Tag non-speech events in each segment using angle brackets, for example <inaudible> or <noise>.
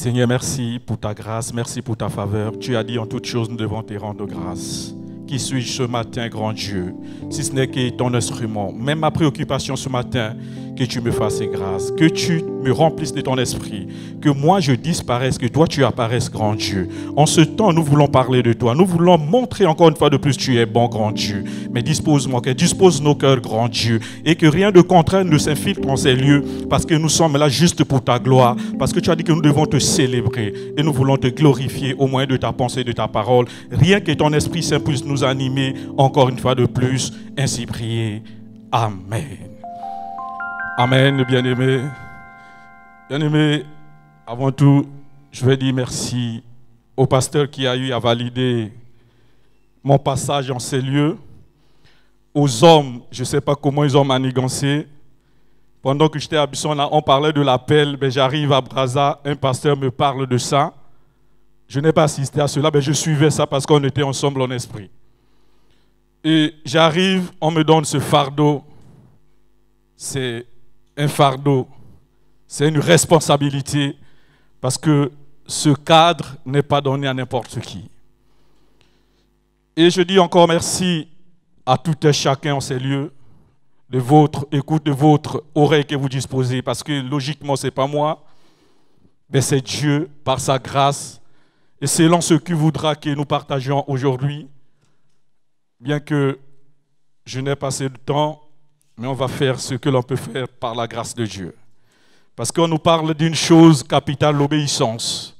Seigneur, merci pour ta grâce, merci pour ta faveur. Tu as dit en toutes choses, nous devons te rendre grâce. Qui suis-je ce matin, grand Dieu, si ce n'est que ton instrument Même ma préoccupation ce matin, que tu me fasses grâce, que tu me remplisses de ton esprit, que moi je disparaisse, que toi tu apparaisses, grand Dieu. En ce temps, nous voulons parler de toi, nous voulons montrer encore une fois de plus, que tu es bon, grand Dieu. Mais dispose-moi, que dispose nos cœurs, grand Dieu, et que rien de contraire ne s'infiltre en ces lieux, parce que nous sommes là juste pour ta gloire, parce que tu as dit que nous devons te célébrer, et nous voulons te glorifier au moyen de ta pensée, de ta parole. Rien que ton Esprit Saint puisse nous animer encore une fois de plus, ainsi prier. Amen. Amen, bien-aimé. Bien-aimé, avant tout, je vais dire merci au pasteur qui a eu à valider mon passage en ces lieux, aux hommes, je ne sais pas comment ils ont manigancé. Pendant que j'étais à Bussona, on parlait de l'appel, mais j'arrive à Braza, un pasteur me parle de ça. Je n'ai pas assisté à cela, mais je suivais ça parce qu'on était ensemble en esprit. Et j'arrive, on me donne ce fardeau. C'est un fardeau, c'est une responsabilité, parce que ce cadre n'est pas donné à n'importe qui. Et je dis encore merci à tout et chacun en ces lieux, de votre écoute, de votre oreille que vous disposez, parce que logiquement, c'est pas moi, mais c'est Dieu, par sa grâce, et selon ce qu'il voudra que nous partagions aujourd'hui, bien que je n'ai pas le temps, mais on va faire ce que l'on peut faire par la grâce de Dieu. Parce qu'on nous parle d'une chose capitale, l'obéissance.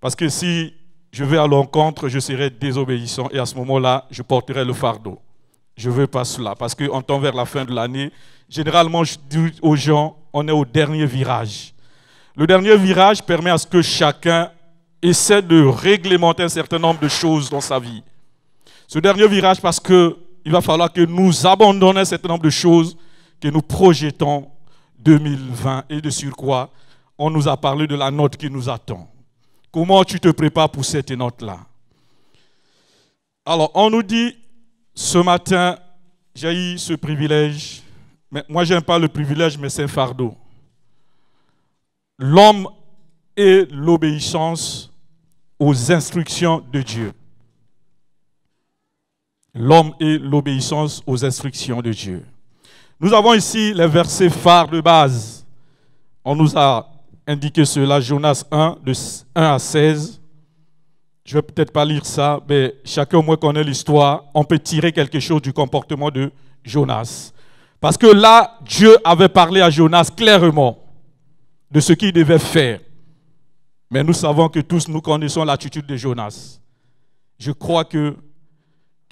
Parce que si je vais à l'encontre, je serai désobéissant et à ce moment-là, je porterai le fardeau. Je ne veux pas cela parce qu'on tombe vers la fin de l'année. Généralement, je dis aux gens, on est au dernier virage. Le dernier virage permet à ce que chacun essaie de réglementer un certain nombre de choses dans sa vie. Ce dernier virage, parce que il va falloir que nous abandonnions un certain nombre de choses que nous projetons 2020 et de sur quoi on nous a parlé de la note qui nous attend. Comment tu te prépares pour cette note-là Alors, on nous dit, ce matin, j'ai eu ce privilège, mais moi n'aime pas le privilège, mais c'est un fardeau. L'homme et l'obéissance aux instructions de Dieu l'homme et l'obéissance aux instructions de Dieu. Nous avons ici les versets phares de base. On nous a indiqué cela, Jonas 1, de 1 à 16. Je ne vais peut-être pas lire ça, mais chacun au moins connaît l'histoire. On peut tirer quelque chose du comportement de Jonas. Parce que là, Dieu avait parlé à Jonas clairement de ce qu'il devait faire. Mais nous savons que tous nous connaissons l'attitude de Jonas. Je crois que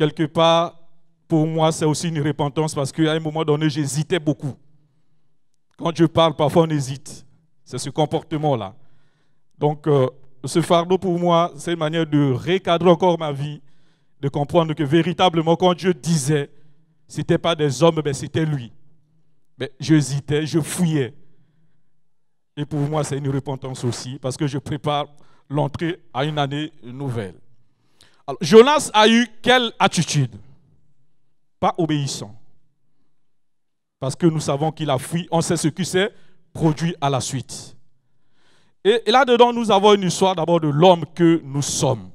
quelque part, pour moi, c'est aussi une repentance parce qu'à un moment donné, j'hésitais beaucoup. Quand je parle, parfois on hésite. C'est ce comportement-là. Donc, euh, ce fardeau pour moi, c'est une manière de recadrer encore ma vie, de comprendre que véritablement, quand Dieu disait, ce n'était pas des hommes, mais c'était lui. Mais j'hésitais, je fouillais. Et pour moi, c'est une repentance aussi, parce que je prépare l'entrée à une année nouvelle. Jonas a eu quelle attitude Pas obéissant. Parce que nous savons qu'il a fui, on sait ce que c'est produit à la suite. Et, là-dedans, nous avons une histoire d'abord de l'homme que nous sommes.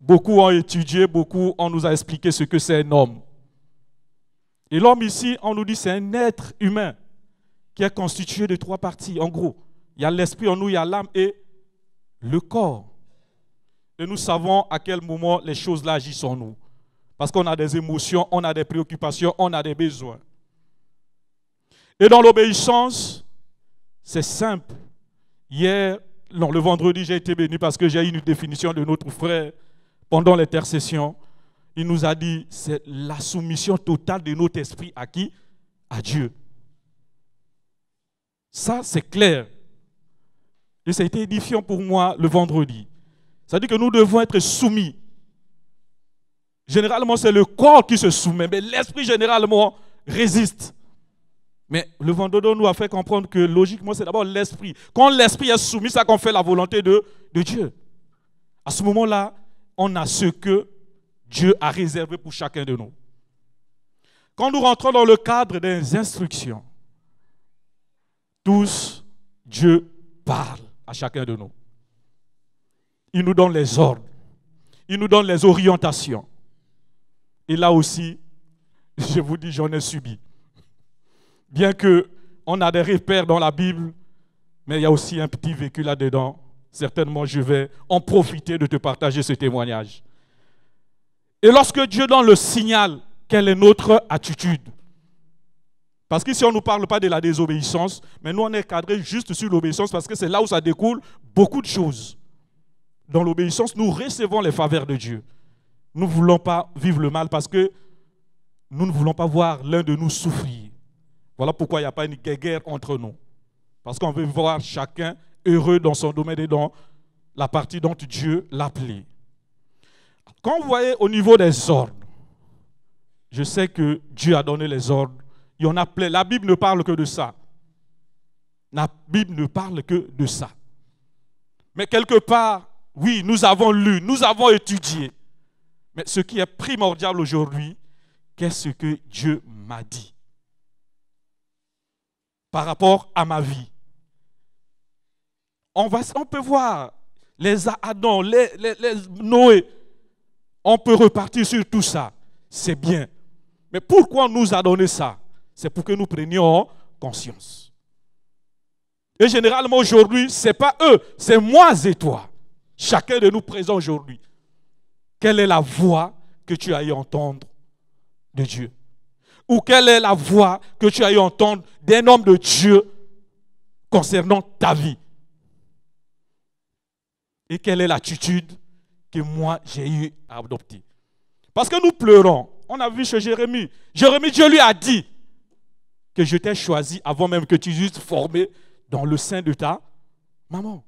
Beaucoup ont étudié, beaucoup ont nous a expliqué ce que c'est un homme. Et l'homme ici, on nous dit c'est un être humain qui est constitué de trois parties, en gros. Il y a l'esprit en nous, il y a l'âme et le corps. Et nous savons à quel moment les choses-là agissent en nous. Parce qu'on a des émotions, on a des préoccupations, on a des besoins. Et dans l'obéissance, c'est simple. Hier, le vendredi, j'ai été béni parce que j'ai eu une définition de notre frère pendant l'intercession. Il nous a dit, c'est la soumission totale de notre esprit à qui À Dieu. Ça, c'est clair. Et ça a été édifiant pour moi le vendredi. Ça dire que nous devons être soumis. Généralement, c'est le corps qui se soumet, mais l'esprit généralement résiste. Mais le vendredi nous a fait comprendre que logiquement, c'est d'abord l'esprit. Quand l'esprit est soumis, ça qu'on fait la volonté de Dieu. À ce moment-là, on a ce que Dieu a réservé pour chacun de nous. Quand nous rentrons dans le cadre des instructions, tous, Dieu parle à chacun de nous. Il nous donne les ordres. Il nous donne les orientations. Et là aussi, <laughs> je vous dis, j'en ai subi. Bien que on a des repères dans la Bible, mais il y a aussi un petit vécu là-dedans. Certainement, je vais en profiter de te partager ce témoignage. Et lorsque Dieu donne le signal, quelle est notre attitude Parce que si on ne nous parle pas de la désobéissance, mais nous, on est cadré juste sur l'obéissance parce que c'est là où ça découle beaucoup de choses dans l'obéissance, nous recevons les faveurs de Dieu. Nous ne voulons pas vivre le mal parce que nous ne voulons pas voir l'un de nous souffrir. Voilà pourquoi il n'y a pas une guerre entre nous. Parce qu'on veut voir chacun heureux dans son domaine et dans la partie dont Dieu l'a appelé. Quand vous voyez au niveau des ordres, je sais que Dieu a donné les ordres. Il y en La Bible ne parle que de ça. La Bible ne parle que de ça. Mais quelque part, oui, nous avons lu, nous avons étudié. Mais ce qui est primordial aujourd'hui, qu'est-ce que Dieu m'a dit par rapport à ma vie on, va, on peut voir les Adam, les, Noé. On peut repartir sur tout ça. C'est bien. Mais pourquoi on nous a donné ça C'est pour que nous prenions conscience. Et généralement aujourd'hui, ce n'est pas eux, c'est moi et toi. Chacun de nous présents aujourd'hui, quelle est la voix que tu as eu entendre de Dieu Ou quelle est la voix que tu as eu entendre d'un homme de Dieu concernant ta vie Et quelle est l'attitude que moi j'ai eu à adopter Parce que nous pleurons. On a vu chez Jérémie. Jérémie, Dieu lui a dit que je t'ai choisi avant même que tu eusses formé dans le sein de ta maman.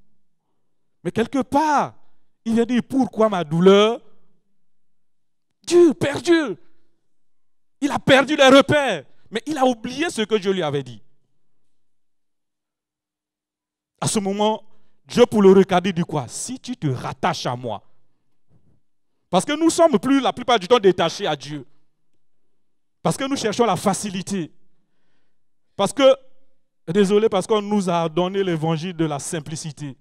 Mais quelque part, il a dit, pourquoi ma douleur Dieu perdu Il a perdu les repères, mais il a oublié ce que je lui avais dit. À ce moment, Dieu pour le regarder dit quoi Si tu te rattaches à moi. Parce que nous sommes plus la plupart du temps détachés à Dieu. Parce que nous cherchons la facilité. Parce que, désolé, parce qu'on nous a donné l'évangile de la simplicité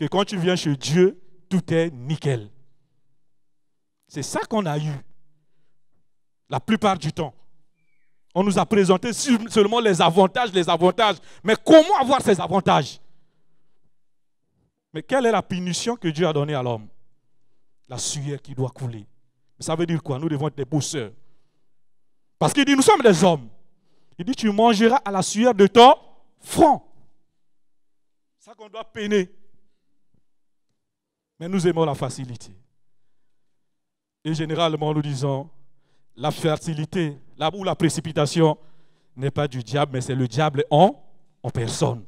que quand tu viens chez Dieu, tout est nickel. C'est ça qu'on a eu la plupart du temps. On nous a présenté seulement les avantages, les avantages. Mais comment avoir ces avantages Mais quelle est la punition que Dieu a donnée à l'homme La sueur qui doit couler. Mais ça veut dire quoi Nous devons être des bosseurs. Parce qu'il dit, nous sommes des hommes. Il dit, tu mangeras à la sueur de ton front. Ça qu'on doit peiner. Mais nous aimons la facilité. Et généralement, nous disons, la fertilité, là où la précipitation n'est pas du diable, mais c'est le diable en, en personne.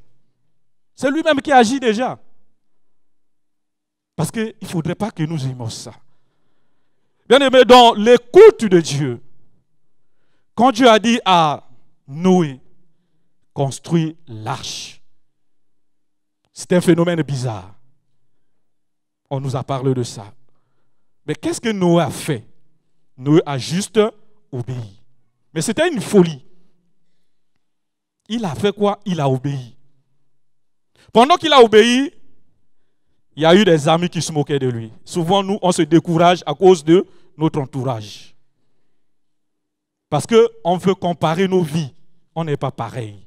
C'est lui-même qui agit déjà. Parce qu'il ne faudrait pas que nous aimions ça. bien aimé dans l'écoute de Dieu, quand Dieu a dit à Noé, construis l'arche, c'est un phénomène bizarre on nous a parlé de ça. Mais qu'est-ce que Noé a fait Noé a juste obéi. Mais c'était une folie. Il a fait quoi Il a obéi. Pendant qu'il a obéi, il y a eu des amis qui se moquaient de lui. Souvent, nous, on se décourage à cause de notre entourage. Parce qu'on veut comparer nos vies. On n'est pas pareil.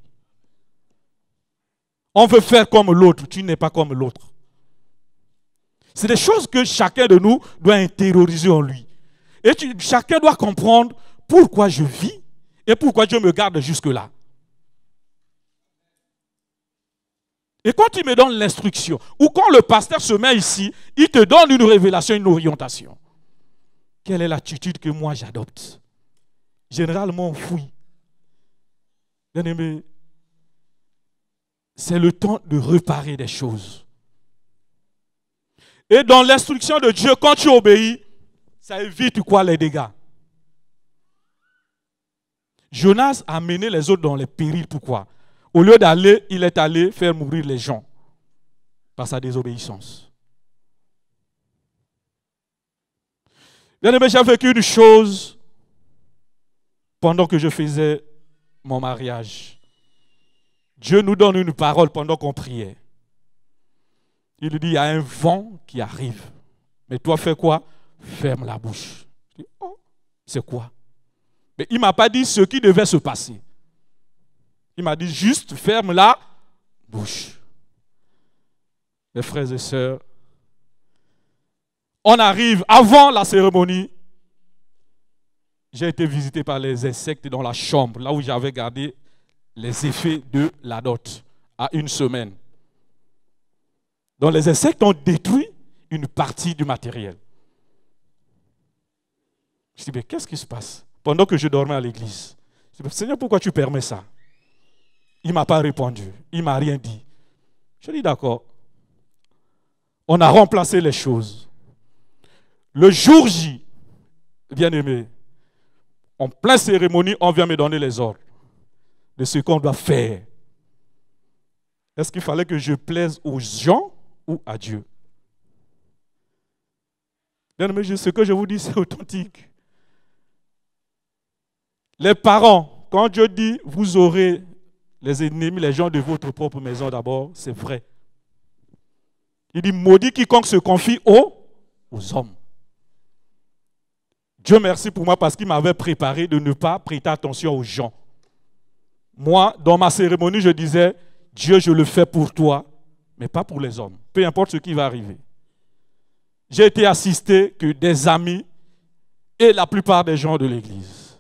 On veut faire comme l'autre. Tu n'es pas comme l'autre. C'est des choses que chacun de nous doit intérioriser en lui. Et chacun doit comprendre pourquoi je vis et pourquoi Dieu me garde jusque-là. Et quand il me donne l'instruction, ou quand le pasteur se met ici, il te donne une révélation, une orientation. Quelle est l'attitude que moi j'adopte Généralement, on fouille. Bien aimé, c'est le temps de réparer des choses. Et dans l'instruction de Dieu, quand tu obéis, ça évite quoi les dégâts. Jonas a mené les autres dans les périls. Pourquoi Au lieu d'aller, il est allé faire mourir les gens par sa désobéissance. Bien-aimé, j'ai vécu une chose pendant que je faisais mon mariage. Dieu nous donne une parole pendant qu'on priait. Il dit, il y a un vent qui arrive. Mais toi, fais quoi Ferme la bouche. Je dis, oh, c'est quoi Mais il ne m'a pas dit ce qui devait se passer. Il m'a dit juste, ferme la bouche. Mes frères et sœurs, on arrive avant la cérémonie. J'ai été visité par les insectes dans la chambre, là où j'avais gardé les effets de la dot, à une semaine. Donc les insectes ont détruit une partie du matériel. Je dis, mais qu'est-ce qui se passe Pendant que je dormais à l'église, je dis, Seigneur, pourquoi tu permets ça Il ne m'a pas répondu, il ne m'a rien dit. Je dis, d'accord. On a remplacé les choses. Le jour J, bien-aimé, en pleine cérémonie, on vient me donner les ordres de ce qu'on doit faire. Est-ce qu'il fallait que je plaise aux gens ou à Dieu. ce que je vous dis, <laughs> c'est authentique. Les parents, quand Dieu dit, vous aurez les ennemis, les gens de votre propre maison d'abord, c'est vrai. Il dit, maudit quiconque se confie aux hommes. Dieu merci pour moi parce qu'il m'avait préparé de ne pas prêter attention aux gens. Moi, dans ma cérémonie, je disais, Dieu, je le fais pour toi mais pas pour les hommes, peu importe ce qui va arriver. J'ai été assisté que des amis et la plupart des gens de l'Église.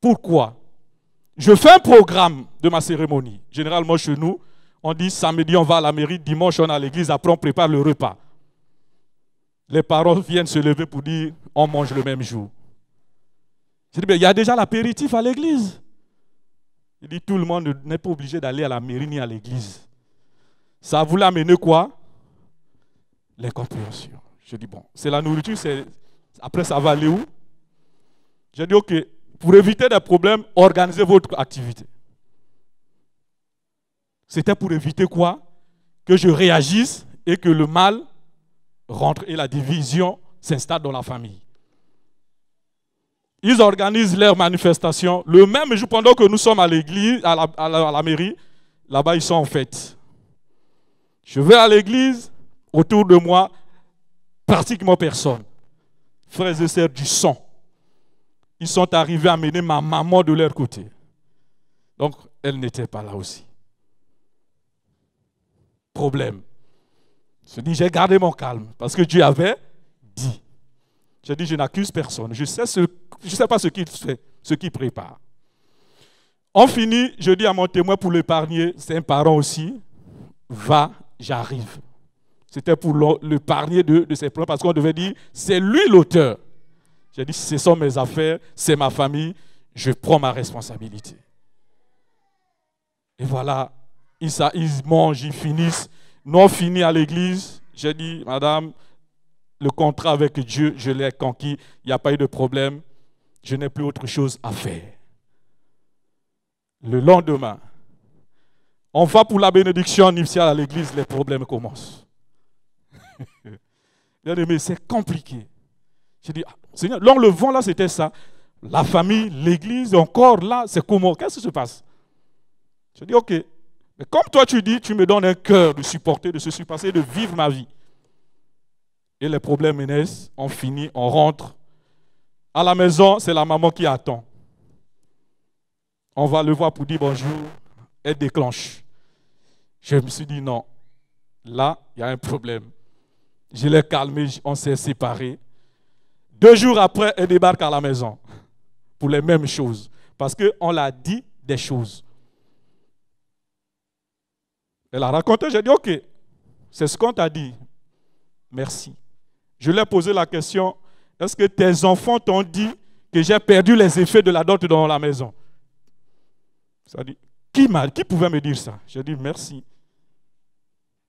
Pourquoi Je fais un programme de ma cérémonie. Généralement chez nous, on dit samedi on va à la mairie, dimanche on est à l'église, après on prépare le repas. Les parents viennent se lever pour dire on mange le même jour. Je dis, mais il y a déjà l'apéritif à l'église. Il dit, tout le monde n'est pas obligé d'aller à la mairie ni à l'église. Ça voulait amener quoi L'incompréhension. Je dis, bon, c'est la nourriture, après ça va aller où Je dis, ok, pour éviter des problèmes, organisez votre activité. C'était pour éviter quoi Que je réagisse et que le mal rentre et la division s'installe dans la famille. Ils organisent leurs manifestations le même jour pendant que nous sommes à l'église, à la mairie. Là-bas, ils sont en fête. Je vais à l'église, autour de moi, pratiquement personne. Frères et sœurs du sang, ils sont arrivés à mener ma maman de leur côté. Donc, elle n'était pas là aussi. Problème. Je dis, j'ai gardé mon calme parce que Dieu avait dit. Je dis, je n'accuse personne. Je ne sais, ce, je sais pas ce qu'il fait, ce qu'il prépare. On finit, je dis à mon témoin pour l'épargner, c'est un parent aussi, va j'arrive. C'était pour le parier de, ses problèmes parce qu'on devait dire, c'est lui l'auteur. J'ai dit, ce sont mes affaires, c'est ma famille, je prends ma responsabilité. Et voilà, ils, ils mangent, ils finissent. Non fini à l'église, j'ai dit, madame, le contrat avec Dieu, je l'ai conquis, il n'y a pas eu de problème, je n'ai plus autre chose à faire. Le lendemain, on va pour la bénédiction initiale à l'église, les problèmes commencent. <laughs> Bien aimé, c'est compliqué. J'ai dit, ah, le vent là, c'était ça. La famille, l'église, encore là, c'est comment Qu'est-ce qui se passe Je dis, ok. Mais comme toi, tu dis, tu me donnes un cœur de supporter, de se surpasser, de vivre ma vie. Et les problèmes naissent, on finit, on rentre. À la maison, c'est la maman qui attend. On va le voir pour dire bonjour. Elle déclenche. Je me suis dit non, là, il y a un problème. Je l'ai calmé, on s'est séparés. Deux jours après, elle débarque à la maison pour les mêmes choses. Parce qu'on l'a dit des choses. Elle a raconté, j'ai dit, OK, c'est ce qu'on t'a dit. Merci. Je lui ai posé la question, est-ce que tes enfants t'ont dit que j'ai perdu les effets de la dot dans la maison Ça dit, qui, qui pouvait me dire ça J'ai dit, merci.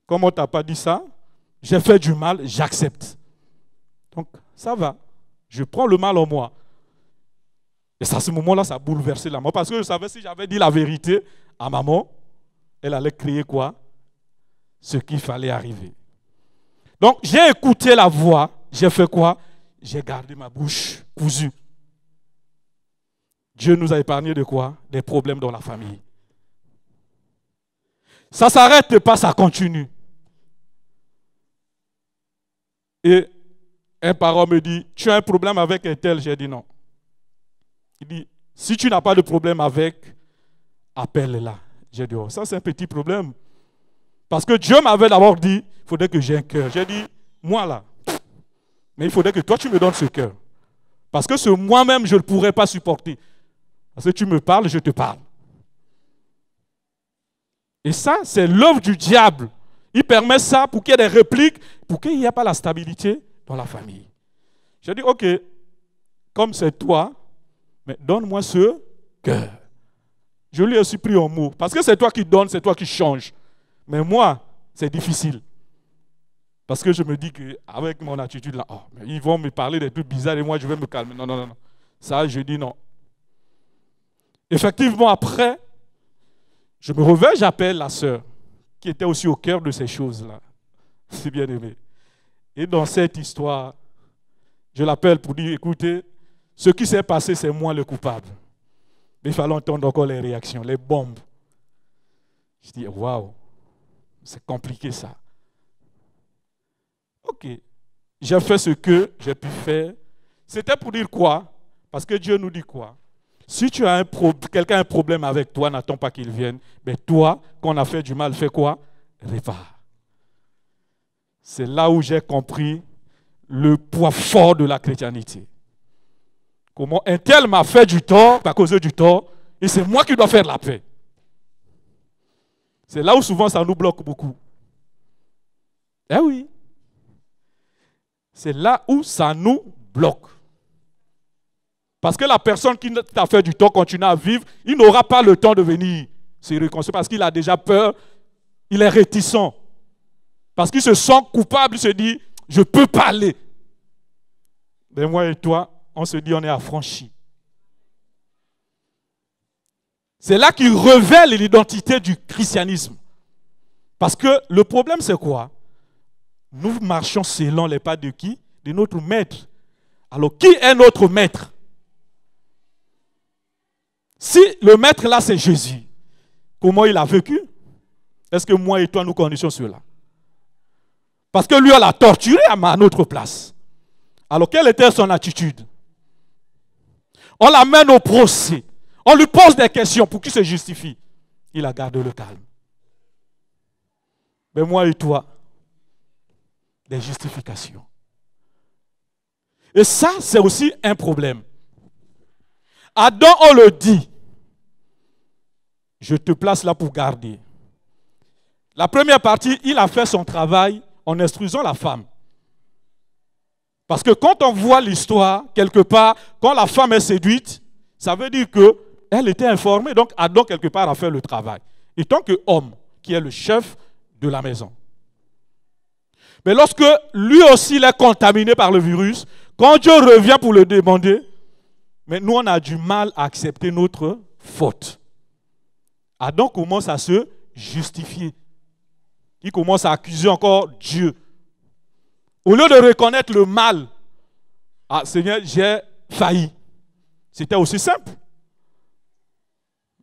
Comme on t'a pas dit ça, j'ai fait du mal, j'accepte. Donc, ça va. Je prends le mal en moi. Et à ce moment-là, ça a bouleversé la mort. Parce que je savais si j'avais dit la vérité à maman, elle allait crier quoi Ce qu'il fallait arriver. Donc, j'ai écouté la voix. J'ai fait quoi J'ai gardé ma bouche cousue. Dieu nous a épargné de quoi Des problèmes dans la famille. Ça s'arrête pas, ça continue. Et un parent me dit, tu as un problème avec un tel J'ai dit non. Il dit, si tu n'as pas de problème avec, appelle-la. J'ai dit, oh, ça c'est un petit problème. Parce que Dieu m'avait d'abord dit, il faudrait que j'ai un cœur. J'ai dit, moi là, mais il faudrait que toi tu me donnes ce cœur. Parce que ce moi-même, je ne pourrais pas supporter. Parce que tu me parles, je te parle. Et ça, c'est l'œuvre du diable il permet ça pour qu'il y ait des répliques, pour qu'il n'y ait pas la stabilité dans la famille. Je dis, OK, comme c'est toi, mais donne-moi ce cœur. Je lui ai aussi pris un mot. Parce que c'est toi qui donnes, c'est toi qui changes. Mais moi, c'est difficile. Parce que je me dis qu'avec mon attitude là, oh, ils vont me parler des trucs bizarres et moi je vais me calmer. Non, non, non, non. Ça, je dis non. Effectivement, après, je me revais j'appelle la sœur qui était aussi au cœur de ces choses-là. <laughs> C'est bien aimé. Et dans cette histoire, je l'appelle pour dire, écoutez, ce qui s'est passé, c'est moi le coupable. Mais il fallait entendre encore les réactions, les bombes. Je dis, waouh, c'est compliqué ça. Ok, j'ai fait ce que j'ai pu faire. C'était pour dire quoi Parce que Dieu nous dit quoi si tu as un quelqu'un a un problème avec toi, n'attends pas qu'il vienne. Mais toi, qu'on a fait du mal, fais quoi Répare. C'est là où j'ai compris le poids fort de la chrétienté. Comment un tel m'a fait du tort, à cause du tort, et c'est moi qui dois faire la paix. C'est là où souvent ça nous bloque beaucoup. Eh oui. C'est là où ça nous bloque. Parce que la personne qui t'a fait du tort continue à vivre, il n'aura pas le temps de venir se réconcilier parce qu'il a déjà peur, il est réticent. Parce qu'il se sent coupable, il se dit, je peux parler. aller. Mais moi et toi, on se dit, on est affranchi. C'est là qu'il révèle l'identité du christianisme. Parce que le problème, c'est quoi Nous marchons selon les pas de qui De notre maître. Alors, qui est notre maître si le maître là, c'est Jésus, comment il a vécu Est-ce que moi et toi, nous connaissons cela Parce que lui, on l'a torturé à notre place. Alors, quelle était son attitude On l'amène au procès. On lui pose des questions pour qu'il se justifie. Il a gardé le calme. Mais moi et toi, des justifications. Et ça, c'est aussi un problème. Adam, on le dit, je te place là pour garder. La première partie, il a fait son travail en instruisant la femme. Parce que quand on voit l'histoire, quelque part, quand la femme est séduite, ça veut dire qu'elle était informée, donc Adam, quelque part, a fait le travail. Et tant que homme, qui est le chef de la maison. Mais lorsque lui aussi il est contaminé par le virus, quand Dieu revient pour le demander, mais nous on a du mal à accepter notre faute. Adam commence à se justifier. Il commence à accuser encore Dieu. Au lieu de reconnaître le mal, ah Seigneur, j'ai failli. C'était aussi simple.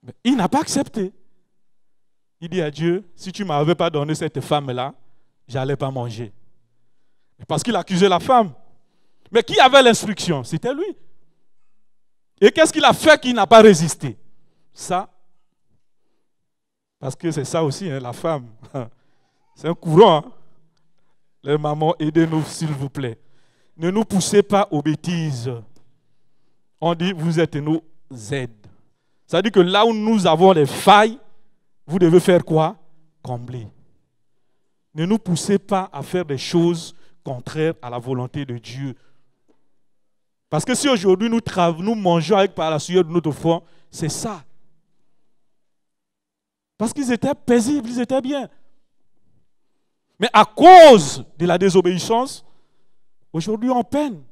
Mais il n'a pas accepté. Il dit à Dieu, si tu ne m'avais pas donné cette femme-là, j'allais pas manger. Parce qu'il accusait la femme. Mais qui avait l'instruction C'était lui. Et qu'est-ce qu'il a fait qu'il n'a pas résisté Ça, parce que c'est ça aussi, hein, la femme. <laughs> C'est un courant. Hein. Les mamans, aidez-nous, s'il vous plaît. Ne nous poussez pas aux bêtises. On dit, vous êtes nos aides. Ça dit que là où nous avons les failles, vous devez faire quoi Combler. Ne nous poussez pas à faire des choses contraires à la volonté de Dieu. Parce que si aujourd'hui nous, nous mangeons avec par la sueur de notre front, c'est ça. Parce qu'ils étaient paisibles, ils étaient bien. Mais à cause de la désobéissance, aujourd'hui en peine.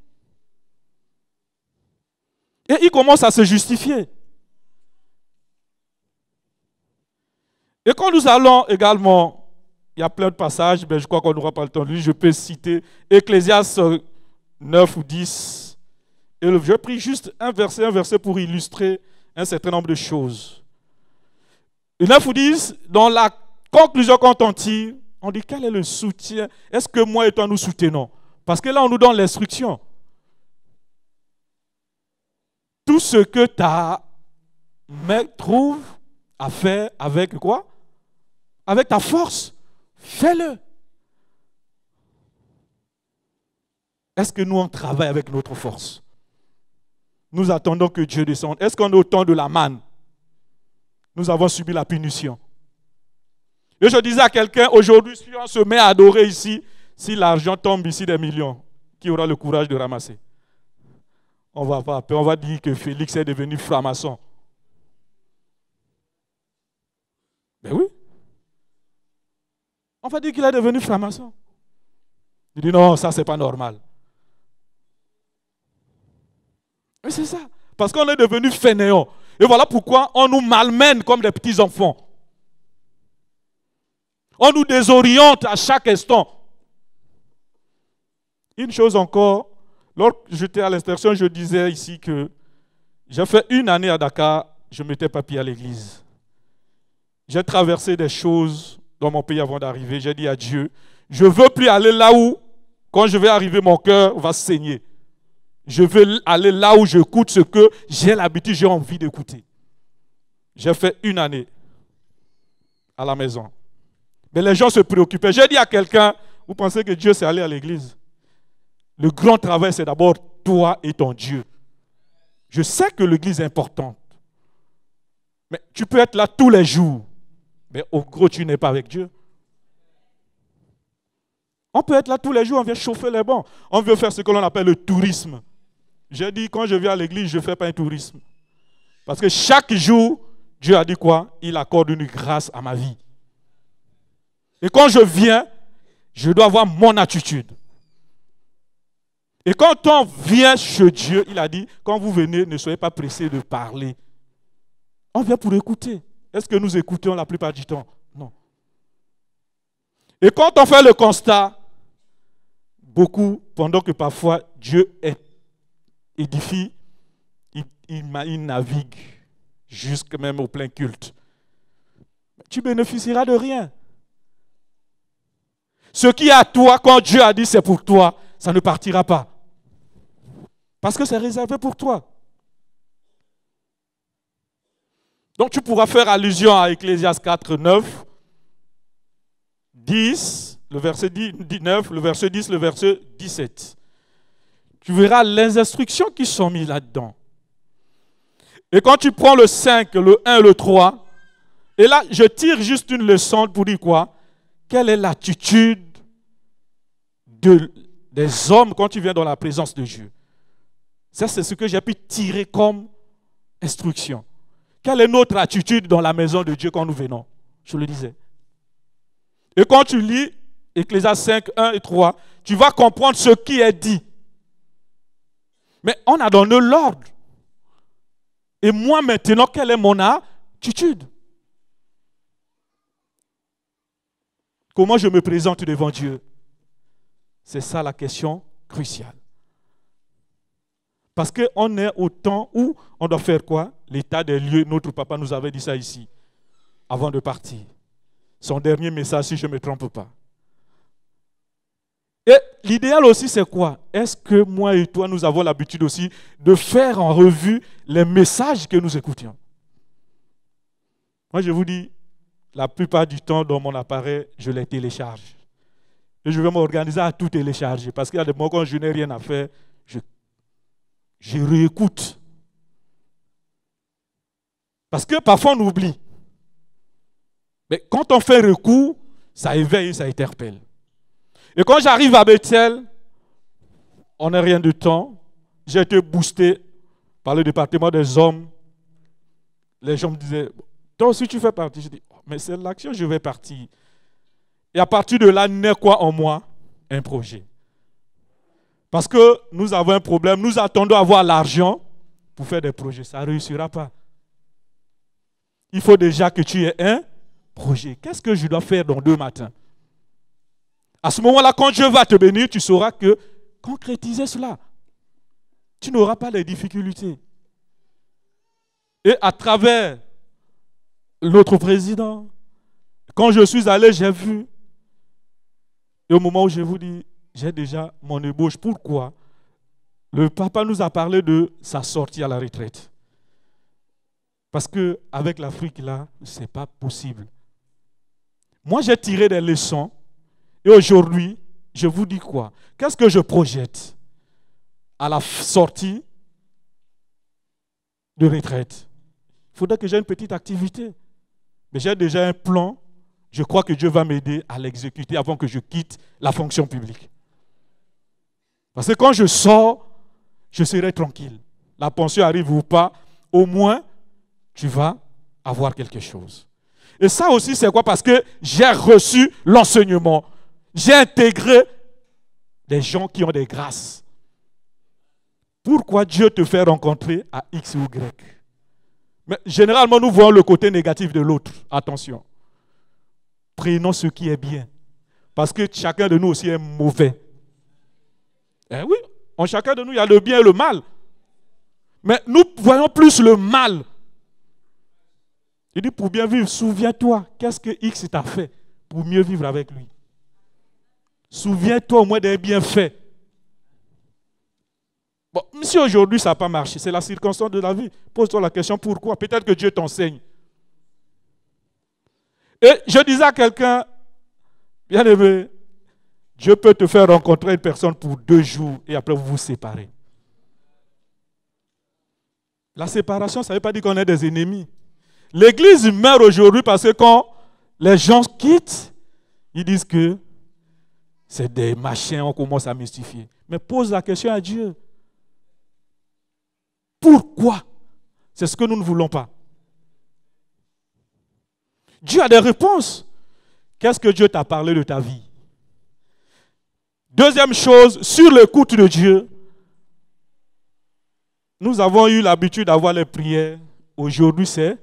Et ils commencent à se justifier. Et quand nous allons également, il y a plein de passages, mais je crois qu'on n'aura pas le temps de lire, je peux citer Ecclésiaste 9 ou 10. Et je prie juste un verset, un verset pour illustrer un certain nombre de choses. Les 9 ou 10, dans la conclusion qu'on t'en tire, on dit quel est le soutien Est-ce que moi et toi nous soutenons Parce que là, on nous donne l'instruction. Tout ce que ta mère trouve à faire avec quoi Avec ta force, fais-le. Est-ce que nous, on travaille avec notre force Nous attendons que Dieu descende. Est-ce qu'on est au temps de la manne nous avons subi la punition. Et je disais à quelqu'un, aujourd'hui, si on se met à adorer ici, si l'argent tombe ici des millions, qui aura le courage de ramasser On va pas, on va dire que Félix est devenu franc-maçon. Ben oui. On va dire qu'il est devenu franc-maçon. Il dit non, ça c'est pas normal. Mais c'est ça. Parce qu'on est devenu fainéant. Et voilà pourquoi on nous malmène comme des petits enfants. On nous désoriente à chaque instant. Une chose encore, lorsque j'étais à l'instruction, je disais ici que j'ai fait une année à Dakar, je ne m'étais pas à l'église. J'ai traversé des choses dans mon pays avant d'arriver. J'ai dit à Dieu, je ne veux plus aller là où, quand je vais arriver, mon cœur va saigner. Je veux aller là où j'écoute ce que j'ai l'habitude, j'ai envie d'écouter. J'ai fait une année à la maison. Mais les gens se préoccupaient. J'ai dit à quelqu'un, vous pensez que Dieu s'est allé à l'église Le grand travail, c'est d'abord toi et ton Dieu. Je sais que l'église est importante. Mais tu peux être là tous les jours. Mais au gros, tu n'es pas avec Dieu. On peut être là tous les jours, on vient chauffer les bancs. On veut faire ce que l'on appelle le tourisme. J'ai dit, quand je viens à l'église, je ne fais pas un tourisme. Parce que chaque jour, Dieu a dit quoi Il accorde une grâce à ma vie. Et quand je viens, je dois avoir mon attitude. Et quand on vient chez Dieu, il a dit, quand vous venez, ne soyez pas pressés de parler. On vient pour écouter. Est-ce que nous écoutons la plupart du temps Non. Et quand on fait le constat, beaucoup, pendant que parfois Dieu est édifie, il, navigue jusque même au plein culte. Tu bénéficieras de rien. Ce qui est à toi, quand Dieu a dit c'est pour toi, ça ne partira pas. Parce que c'est réservé pour toi. Donc tu pourras faire allusion à Ecclésias 4, 9, 10, le verset 19, le verset 10, le verset 17 tu verras les instructions qui sont mises là-dedans. Et quand tu prends le 5, le 1, le 3, et là, je tire juste une leçon pour dire quoi Quelle est l'attitude de, des hommes quand tu viens dans la présence de Dieu Ça, c'est ce que j'ai pu tirer comme instruction. Quelle est notre attitude dans la maison de Dieu quand nous venons Je le disais. Et quand tu lis Ecclésias 5, 1 et 3, tu vas comprendre ce qui est dit. Mais on a donné l'ordre. Et moi maintenant, quelle est mon attitude Comment je me présente devant Dieu C'est ça la question cruciale. Parce qu'on est au temps où on doit faire quoi L'état des lieux. Notre papa nous avait dit ça ici, avant de partir. Son dernier message, si je ne me trompe pas. Et l'idéal aussi, c'est quoi Est-ce que moi et toi, nous avons l'habitude aussi de faire en revue les messages que nous écoutions Moi, je vous dis, la plupart du temps, dans mon appareil, je les télécharge. Et je vais m'organiser à tout télécharger. Parce qu'il y a des moments où je n'ai rien à faire, je, je réécoute. Parce que parfois, on oublie. Mais quand on fait recours, ça éveille, ça interpelle. Et quand j'arrive à Bethel, on n'a rien de temps. J'ai été boosté par le département des hommes. Les gens me disaient, toi aussi tu fais partie. Je dis, oh, mais c'est l'action, je vais partir. Et à partir de là, a quoi en moi Un projet. Parce que nous avons un problème, nous attendons avoir l'argent pour faire des projets. Ça ne réussira pas. Il faut déjà que tu aies un projet. Qu'est-ce que je dois faire dans deux matins à ce moment-là, quand Dieu va te bénir, tu sauras que concrétiser cela. Tu n'auras pas les difficultés. Et à travers l'autre président, quand je suis allé, j'ai vu. Et au moment où je vous dis, j'ai déjà mon ébauche. Pourquoi Le papa nous a parlé de sa sortie à la retraite. Parce qu'avec l'Afrique là, ce n'est pas possible. Moi, j'ai tiré des leçons et aujourd'hui, je vous dis quoi Qu'est-ce que je projette à la sortie de retraite Il faudrait que j'ai une petite activité. Mais j'ai déjà un plan. Je crois que Dieu va m'aider à l'exécuter avant que je quitte la fonction publique. Parce que quand je sors, je serai tranquille. La pension arrive ou pas, au moins, tu vas avoir quelque chose. Et ça aussi, c'est quoi Parce que j'ai reçu l'enseignement. J'ai intégré des gens qui ont des grâces. Pourquoi Dieu te fait rencontrer à X ou Y Mais généralement, nous voyons le côté négatif de l'autre. Attention. Prenons ce qui est bien. Parce que chacun de nous aussi est mauvais. Eh oui, en chacun de nous, il y a le bien et le mal. Mais nous voyons plus le mal. Il dit, pour bien vivre, souviens-toi, qu'est-ce que X t'a fait pour mieux vivre avec lui Souviens-toi au moins d'un bienfait. Bon, si aujourd'hui ça n'a pas marché, c'est la circonstance de la vie. Pose-toi la question pourquoi Peut-être que Dieu t'enseigne. Et je disais à quelqu'un, bien aimé, Dieu peut te faire rencontrer une personne pour deux jours et après vous vous séparez. La séparation, ça ne veut pas dire qu'on est des ennemis. L'Église meurt aujourd'hui parce que quand les gens quittent, ils disent que c'est des machins, on commence à mystifier. Mais pose la question à Dieu. Pourquoi C'est ce que nous ne voulons pas. Dieu a des réponses. Qu'est-ce que Dieu t'a parlé de ta vie Deuxième chose, sur l'écoute de Dieu, nous avons eu l'habitude d'avoir les prières. Aujourd'hui, c'est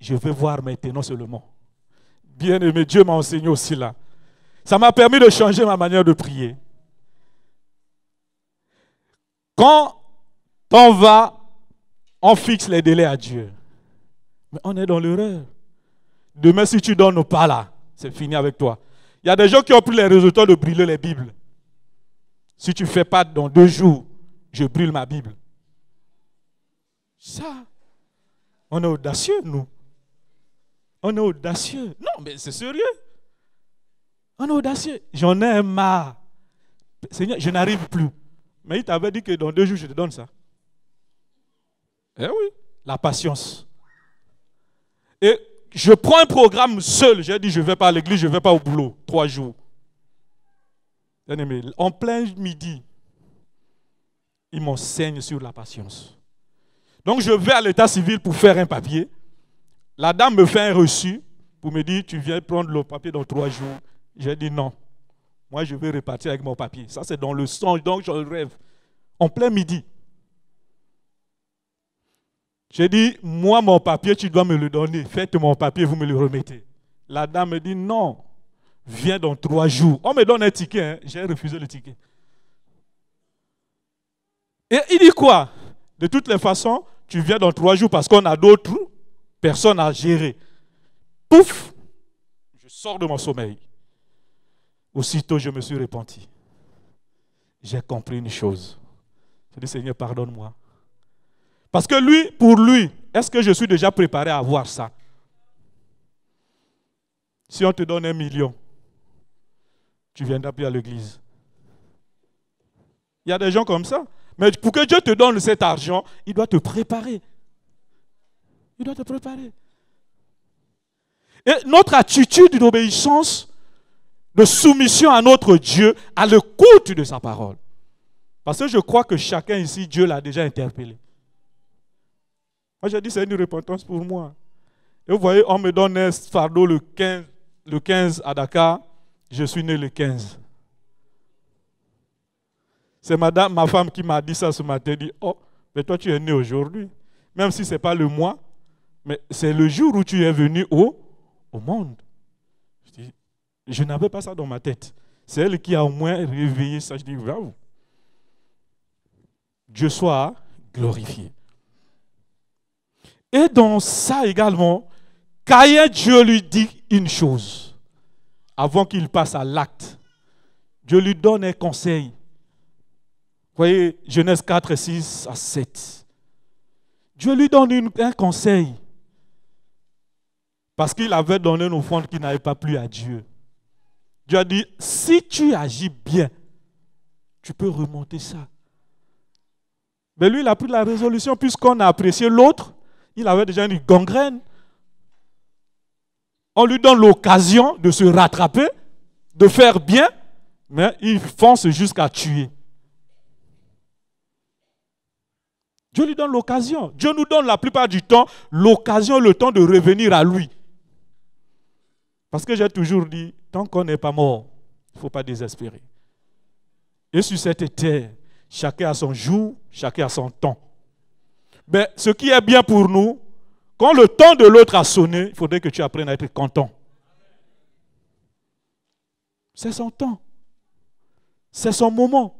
je vais voir maintenant seulement. Bien aimé, Dieu m'a enseigné aussi là. Ça m'a permis de changer ma manière de prier. Quand on va, on fixe les délais à Dieu. Mais on est dans l'erreur. Demain, si tu donnes pas là, c'est fini avec toi. Il y a des gens qui ont pris les résultats de brûler les Bibles. Si tu ne fais pas dans deux jours, je brûle ma Bible. Ça, on est audacieux, nous. On est audacieux. Non, mais c'est sérieux non audacieux. J'en ai marre. Seigneur, je n'arrive plus. Mais il t'avait dit que dans deux jours, je te donne ça. Eh oui, la patience. Et je prends un programme seul. J'ai dit, je ne vais pas à l'église, je ne vais pas au boulot. Trois jours. en plein midi, il m'enseigne sur la patience. Donc je vais à l'état civil pour faire un papier. La dame me fait un reçu pour me dire, tu viens prendre le papier dans trois jours. J'ai dit non. Moi, je vais repartir avec mon papier. Ça, c'est dans le songe, donc je rêve. En plein midi. J'ai dit, moi, mon papier, tu dois me le donner. Faites mon papier, vous me le remettez. La dame me dit, non, viens dans trois jours. On me donne un ticket. Hein. J'ai refusé le ticket. Et il dit quoi De toutes les façons, tu viens dans trois jours parce qu'on a d'autres personnes à gérer. Pouf Je sors de mon sommeil. Aussitôt, je me suis repenti. J'ai compris une chose. Je dis, Seigneur, pardonne-moi. Parce que lui, pour lui, est-ce que je suis déjà préparé à avoir ça Si on te donne un million, tu viendras plus à l'église. Il y a des gens comme ça. Mais pour que Dieu te donne cet argent, il doit te préparer. Il doit te préparer. Et notre attitude d'obéissance de soumission à notre Dieu, à l'écoute de sa parole. Parce que je crois que chacun ici, Dieu l'a déjà interpellé. Moi, j'ai dit, c'est une repentance pour moi. Et vous voyez, on me donne un fardeau le 15, le 15 à Dakar. Je suis né le 15. C'est madame, ma femme qui m'a dit ça ce matin. Elle dit, oh, mais toi, tu es né aujourd'hui. Même si ce n'est pas le mois, mais c'est le jour où tu es venu au, au monde. Je n'avais pas ça dans ma tête. C'est elle qui a au moins réveillé ça. Je dis, bravo. Dieu soit glorifié. Et dans ça également, quand Dieu lui dit une chose avant qu'il passe à l'acte. Dieu lui donne un conseil. Vous voyez, Genèse 4, 6 à 7. Dieu lui donne un conseil. Parce qu'il avait donné une offrande qui n'avait pas plu à Dieu. Dieu a dit, si tu agis bien, tu peux remonter ça. Mais lui, il a pris la résolution, puisqu'on a apprécié l'autre, il avait déjà une gangrène. On lui donne l'occasion de se rattraper, de faire bien, mais il fonce jusqu'à tuer. Dieu lui donne l'occasion. Dieu nous donne la plupart du temps l'occasion, le temps de revenir à lui. Parce que j'ai toujours dit, Tant qu'on n'est pas mort, il ne faut pas désespérer. Et sur cette terre, chacun a son jour, chacun a son temps. Mais ce qui est bien pour nous, quand le temps de l'autre a sonné, il faudrait que tu apprennes à être content. C'est son temps. C'est son moment.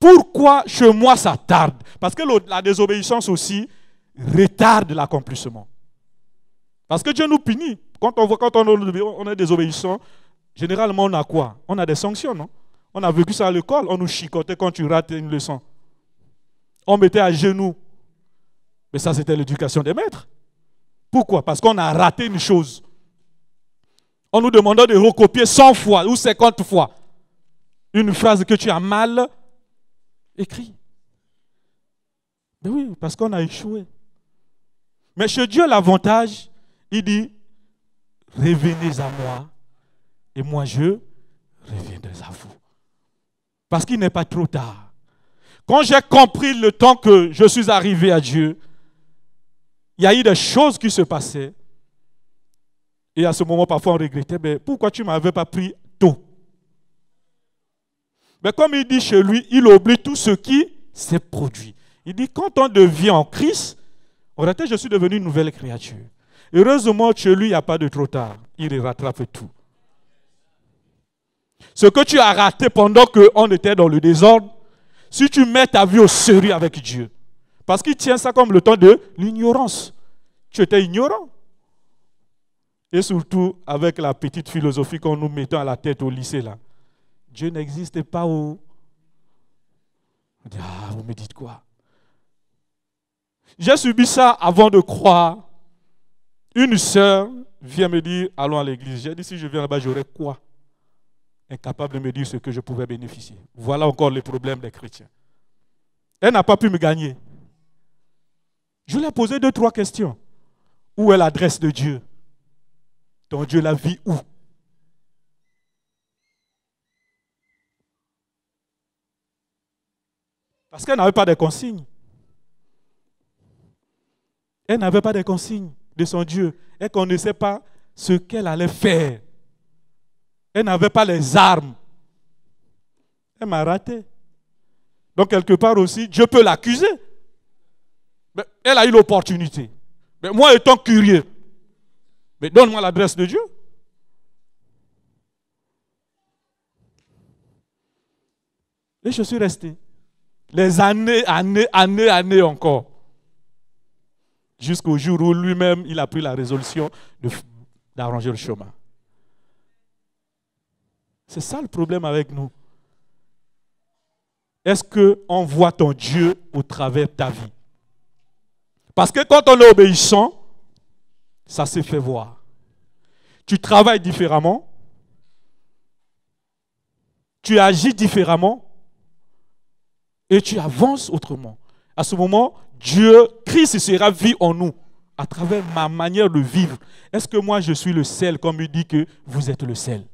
Pourquoi chez moi ça tarde Parce que la désobéissance aussi retarde l'accomplissement. Parce que Dieu nous punit. Quand on voit, quand on, est désobéissant, généralement on a quoi On a des sanctions, non On a vécu ça à l'école, on nous chicotait quand tu rates une leçon. On mettait à genoux. Mais ça, c'était l'éducation des maîtres. Pourquoi Parce qu'on a raté une chose. On nous demandait de recopier 100 fois ou 50 fois une phrase que tu as mal écrite. Mais oui, parce qu'on a échoué. Mais chez Dieu, l'avantage, il dit, revenez à moi, et moi je reviendrai à vous. Parce qu'il n'est pas trop tard. Quand j'ai compris le temps que je suis arrivé à Dieu, il y a eu des choses qui se passaient. Et à ce moment, parfois, on regrettait, mais pourquoi tu ne m'avais pas pris tôt Mais comme il dit chez lui, il oublie tout ce qui s'est produit. Il dit, quand on devient en Christ, en réalité, je suis devenu une nouvelle créature. Heureusement, chez lui, il n'y a pas de trop tard. Il rattrape tout. Ce que tu as raté pendant qu'on était dans le désordre, si tu mets ta vie au sérieux avec Dieu, parce qu'il tient ça comme le temps de l'ignorance. Tu étais ignorant. Et surtout avec la petite philosophie qu'on nous mettait à la tête au lycée là. Dieu n'existe pas où ah, vous me dites quoi J'ai subi ça avant de croire une sœur vient me dire, allons à l'église. J'ai dit, si je viens là-bas, j'aurai quoi Incapable de me dire ce que je pouvais bénéficier. Voilà encore le problème des chrétiens. Elle n'a pas pu me gagner. Je lui ai posé deux, trois questions. Où est l'adresse de Dieu Ton Dieu la vit où Parce qu'elle n'avait pas de consignes. Elle n'avait pas de consignes de son Dieu et qu'on ne sait pas ce qu'elle allait faire. Elle n'avait pas les armes. Elle m'a raté. Donc quelque part aussi, Dieu peut l'accuser. Mais elle a eu l'opportunité. Mais moi étant curieux, mais donne-moi l'adresse de Dieu. Et je suis resté. Les années, années, années, années encore. Jusqu'au jour où lui-même, il a pris la résolution d'arranger le chemin. C'est ça le problème avec nous. Est-ce qu'on voit ton Dieu au travers de ta vie Parce que quand on est obéissant, ça se fait voir. Tu travailles différemment. Tu agis différemment. Et tu avances autrement. À ce moment, Dieu, Christ sera vie en nous à travers ma manière de vivre. Est-ce que moi je suis le sel comme il dit que vous êtes le sel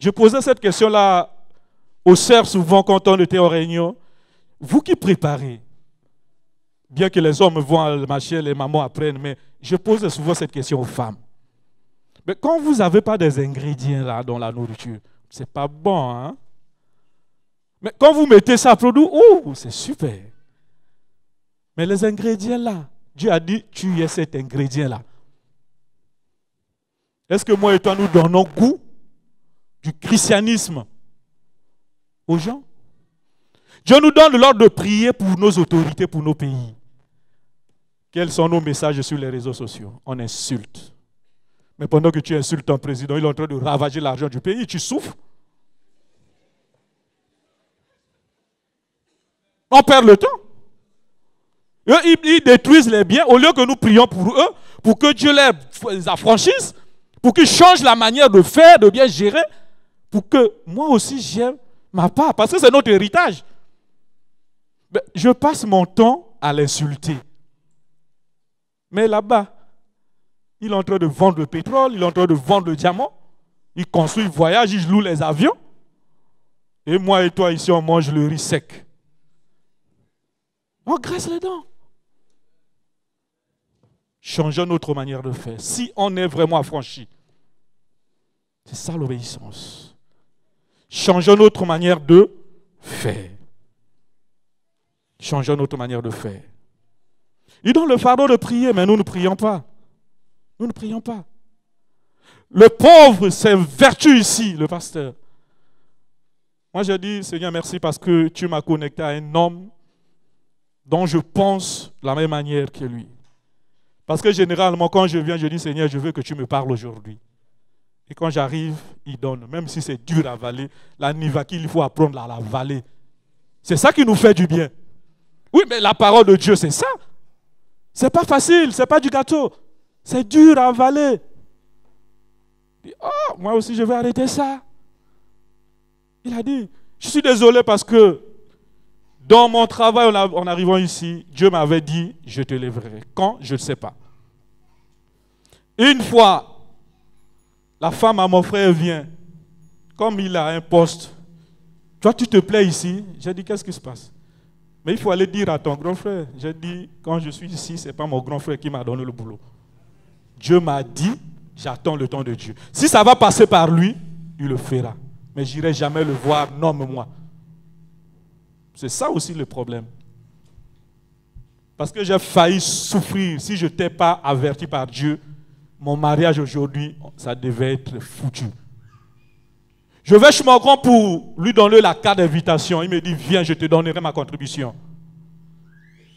Je posais cette question-là aux sœurs souvent quand on était en réunion. Vous qui préparez, bien que les hommes vont à marché, les mamans apprennent, mais je posais souvent cette question aux femmes. Mais quand vous n'avez pas des ingrédients là dans la nourriture, c'est pas bon, hein mais quand vous mettez ça à produit, ouh, c'est super. Mais les ingrédients là, Dieu a dit, tu es cet ingrédient là. Est-ce que moi et toi nous donnons goût du christianisme aux gens Dieu nous donne l'ordre de prier pour nos autorités, pour nos pays. Quels sont nos messages sur les réseaux sociaux On insulte. Mais pendant que tu insultes ton président, il est en train de ravager l'argent du pays, tu souffres. On perd le temps. Eux, ils, détruisent les biens au lieu que nous prions pour eux, pour que Dieu les affranchisse, pour qu'ils changent la manière de faire, de bien gérer, pour que moi aussi j'aime ma part, parce que c'est notre héritage. je passe mon temps à l'insulter. Mais là-bas, il est en train de vendre le pétrole, il est en train de vendre le diamant, il construit, il voyage, il loue les avions. Et moi et toi ici, on mange le riz sec. On graisse les dents. Changeons notre manière de faire. Si on est vraiment affranchi, c'est ça l'obéissance. Changeons notre manière de faire. Changeons notre manière de faire. Ils donne le fardeau de prier, mais nous ne prions pas. Nous ne prions pas. Le pauvre, c'est vertu ici, le pasteur. Moi, je dis, Seigneur, merci parce que tu m'as connecté à un homme dont je pense de la même manière que lui. Parce que généralement, quand je viens, je dis Seigneur, je veux que tu me parles aujourd'hui. Et quand j'arrive, il donne, même si c'est dur à avaler, la nivaki, il faut apprendre à la C'est ça qui nous fait du bien. Oui, mais la parole de Dieu, c'est ça. C'est pas facile, c'est pas du gâteau. C'est dur à avaler. oh, moi aussi, je vais arrêter ça. Il a dit, je suis désolé parce que dans mon travail, en arrivant ici, Dieu m'avait dit, je te lèverai. Quand Je ne sais pas. Une fois, la femme à mon frère vient. Comme il a un poste, toi tu te plais ici. J'ai dit, qu'est-ce qui se passe Mais il faut aller dire à ton grand frère. J'ai dit, quand je suis ici, ce n'est pas mon grand frère qui m'a donné le boulot. Dieu m'a dit, j'attends le temps de Dieu. Si ça va passer par lui, il le fera. Mais j'irai jamais le voir, nomme-moi. C'est ça aussi le problème. Parce que j'ai failli souffrir. Si je n'étais pas averti par Dieu, mon mariage aujourd'hui, ça devait être foutu. Je vais chez mon grand pour lui donner la carte d'invitation. Il me dit, viens, je te donnerai ma contribution.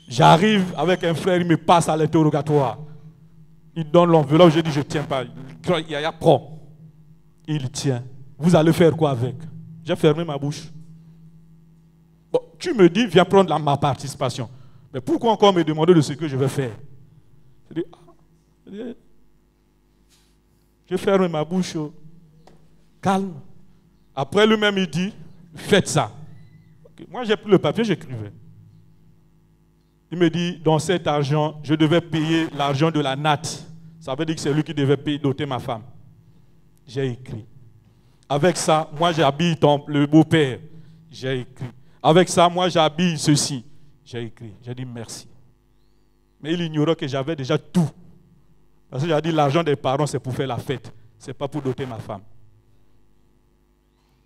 J'arrive avec un frère, il me passe à l'interrogatoire. Il donne l'enveloppe, je dis, je ne tiens pas. Il y a, Il tient. Vous allez faire quoi avec J'ai fermé ma bouche tu me dis, viens prendre la, ma participation. Mais pourquoi encore me demander de ce que je vais faire Je ah, ferme ma bouche, oh. calme. Après lui-même, il dit, faites ça. Moi, j'ai pris le papier, j'écrivais. Il me dit, dans cet argent, je devais payer l'argent de la natte. Ça veut dire que c'est lui qui devait payer, doter ma femme. J'ai écrit. Avec ça, moi j'habille le beau-père. J'ai écrit. Avec ça, moi, j'habille ceci. J'ai écrit. J'ai dit merci. Mais il ignorait que j'avais déjà tout. Parce que j'ai dit l'argent des parents, c'est pour faire la fête. ce n'est pas pour doter ma femme.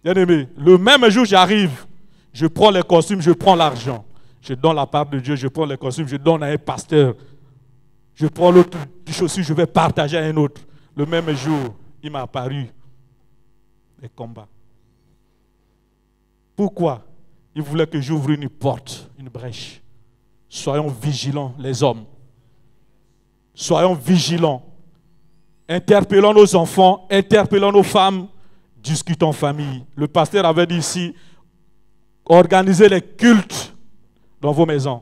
Bien aimé, le même jour, j'arrive. Je prends les costumes, je prends l'argent. Je donne la part de Dieu, je prends les costumes, je donne à un pasteur. Je prends l'autre chaussure, je vais partager à un autre. Le même jour, il m'a apparu les combats. Pourquoi il voulait que j'ouvre une porte, une brèche. Soyons vigilants, les hommes. Soyons vigilants. Interpellons nos enfants, interpellons nos femmes, discutons en famille. Le pasteur avait dit ici, organisez les cultes dans vos maisons.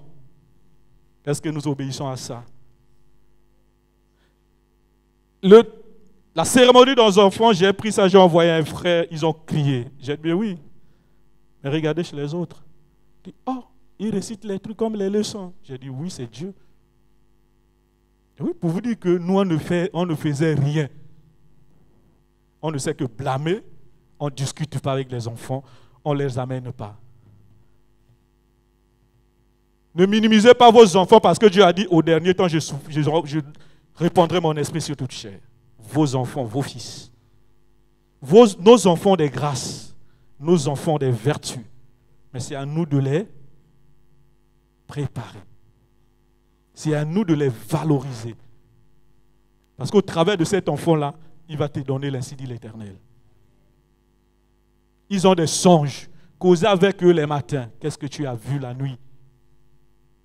Est-ce que nous obéissons à ça Le, La cérémonie dans enfants, j'ai pris ça, j'ai envoyé un frère, ils ont crié. J'ai dit, oui, mais regardez chez les autres. Dit, oh, il récite les trucs comme les leçons. J'ai dit, oui, c'est Dieu. oui, pour vous dire que nous, on ne, fait, on ne faisait rien. On ne sait que blâmer. On ne discute pas avec les enfants. On ne les amène pas. Ne minimisez pas vos enfants parce que Dieu a dit, au dernier temps, je, répondrai mon esprit sur toute chair. Vos enfants, vos fils. Vos, nos enfants des grâces nos enfants des vertus. Mais c'est à nous de les préparer. C'est à nous de les valoriser. Parce qu'au travers de cet enfant-là, il va te donner l'incidie dit l'Éternel. Ils ont des songes. Causez avec eux les matins. Qu'est-ce que tu as vu la nuit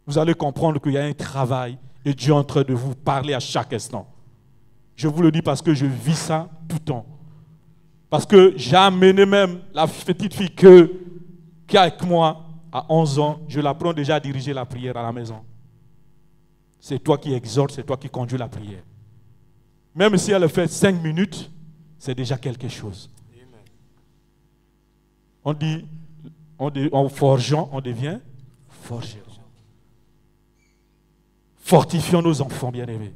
Vous allez comprendre qu'il y a un travail et Dieu est en train de vous parler à chaque instant. Je vous le dis parce que je vis ça tout le temps. Parce que j'ai amené même la petite fille que, qui est avec moi à 11 ans. Je l'apprends déjà à diriger la prière à la maison. C'est toi qui exhortes, c'est toi qui conduis la prière. Même si elle fait 5 minutes, c'est déjà quelque chose. On dit, on en forgeant, on devient forgeron. Fortifions nos enfants bien-aimés.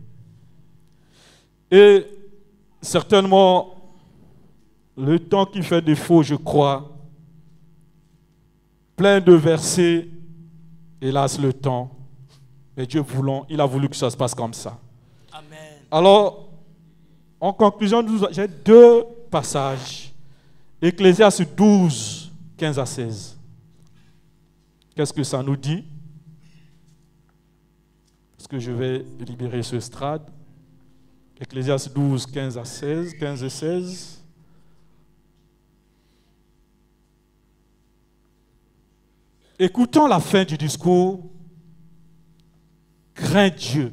Et certainement, le temps qui fait défaut, je crois, plein de versets, hélas le temps, mais Dieu voulant, il a voulu que ça se passe comme ça. Amen. Alors, en conclusion, j'ai deux passages. Ecclésiaste 12, 15 à 16. Qu'est-ce que ça nous dit Est-ce que je vais libérer ce strade. Ecclésiaste 12, 15 à 16, 15 et 16. Écoutons la fin du discours. Crains Dieu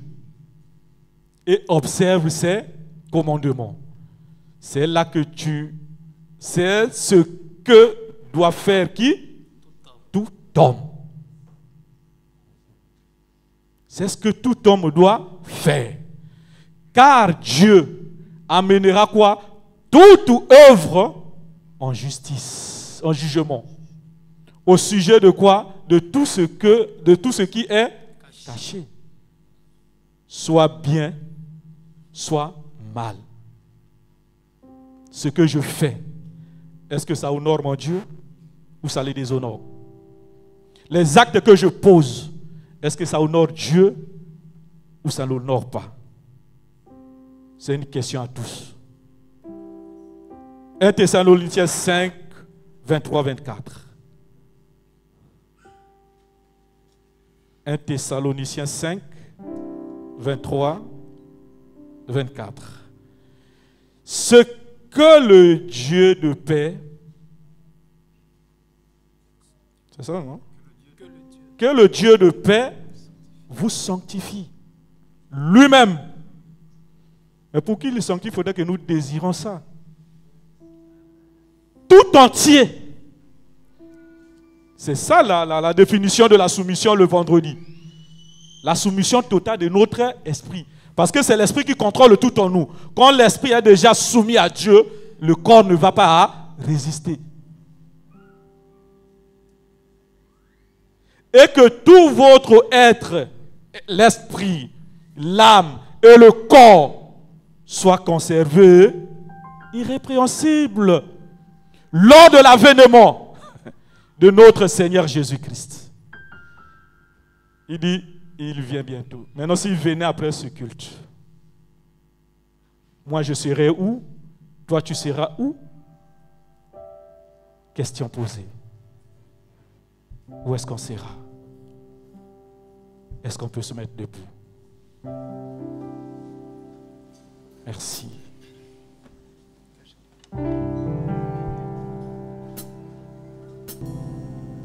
et observe ses commandements. C'est là que tu... C'est ce que doit faire qui Tout homme. C'est ce que tout homme doit faire. Car Dieu amènera quoi Tout œuvre en justice, en jugement au sujet de quoi De tout ce que de tout ce qui est caché. Soit bien, soit mal. Ce que je fais, est-ce que ça honore mon Dieu ou ça les déshonore Les actes que je pose, est-ce que ça honore Dieu ou ça ne l'honore pas C'est une question à tous. 1 Thessaloniciens 5, 23, 24. 1 Thessaloniciens 5, 23, 24. Ce que le Dieu de paix, c'est ça, non Que le Dieu de paix vous sanctifie lui-même. Mais pour qu'il le sanctifie, il faudrait que nous désirons ça. Tout entier. C'est ça la, définition de la soumission le vendredi. La soumission totale de notre esprit. Parce que c'est l'esprit qui contrôle tout en nous. Quand l'esprit est déjà soumis à Dieu, le corps ne va pas résister. Et que tout votre être, l'esprit, l'âme et le corps soient conservés irrépréhensibles lors de l'avènement de notre Seigneur Jésus-Christ. Il dit, il vient bientôt. Maintenant, s'il venait après ce culte, moi je serai où Toi tu seras où Question posée. Où est-ce qu'on sera Est-ce qu'on peut se mettre debout Merci.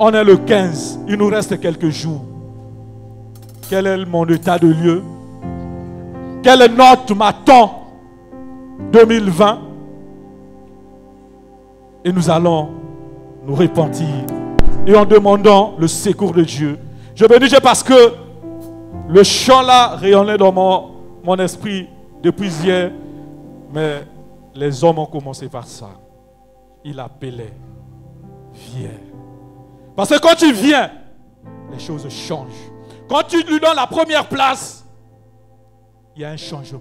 On est le 15. Il nous reste quelques jours. Quel est mon état de lieu Quelle note m'attend 2020 Et nous allons nous repentir. Et en demandant le secours de Dieu. Je bénis disais parce que le chant là rayonnait dans mon, mon esprit depuis hier. Mais les hommes ont commencé par ça. Il appelait, vier. Parce que quand tu viens, les choses changent. Quand tu lui donnes la première place, il y a un changement.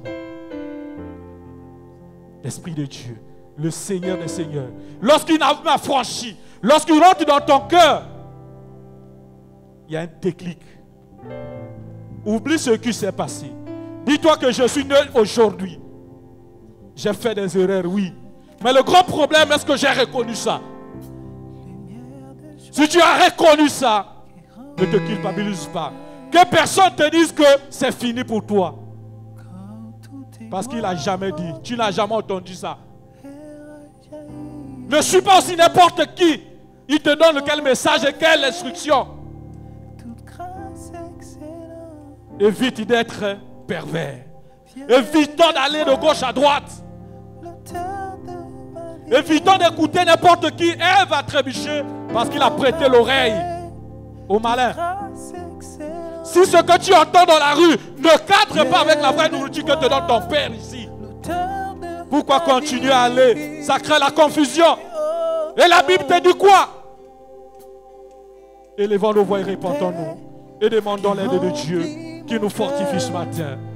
L'Esprit de Dieu, le Seigneur des Seigneurs, lorsqu'il pas franchi, lorsqu'il rentre dans ton cœur, il y a un déclic. Oublie ce qui s'est passé. Dis-toi que je suis neuf aujourd'hui. J'ai fait des erreurs, oui. Mais le grand problème, est-ce que j'ai reconnu ça si tu as reconnu ça, ne te culpabilise pas. Que personne te dise que c'est fini pour toi. Parce qu'il n'a jamais dit. Tu n'as jamais entendu ça. Ne suis pas aussi n'importe qui. Il te donne quel message et quelle instruction. Évite d'être pervers. Évite d'aller de gauche à droite. Évitons d'écouter n'importe qui. Ève a trébuché parce qu'il a prêté l'oreille au malin. Si ce que tu entends dans la rue ne cadre pas avec la vraie nourriture que te donne ton Père ici, pourquoi continuer à aller Ça crée la confusion. Et la Bible te dit quoi Élevons nos voix et répandons-nous. Et demandons l'aide de Dieu qui nous fortifie ce matin.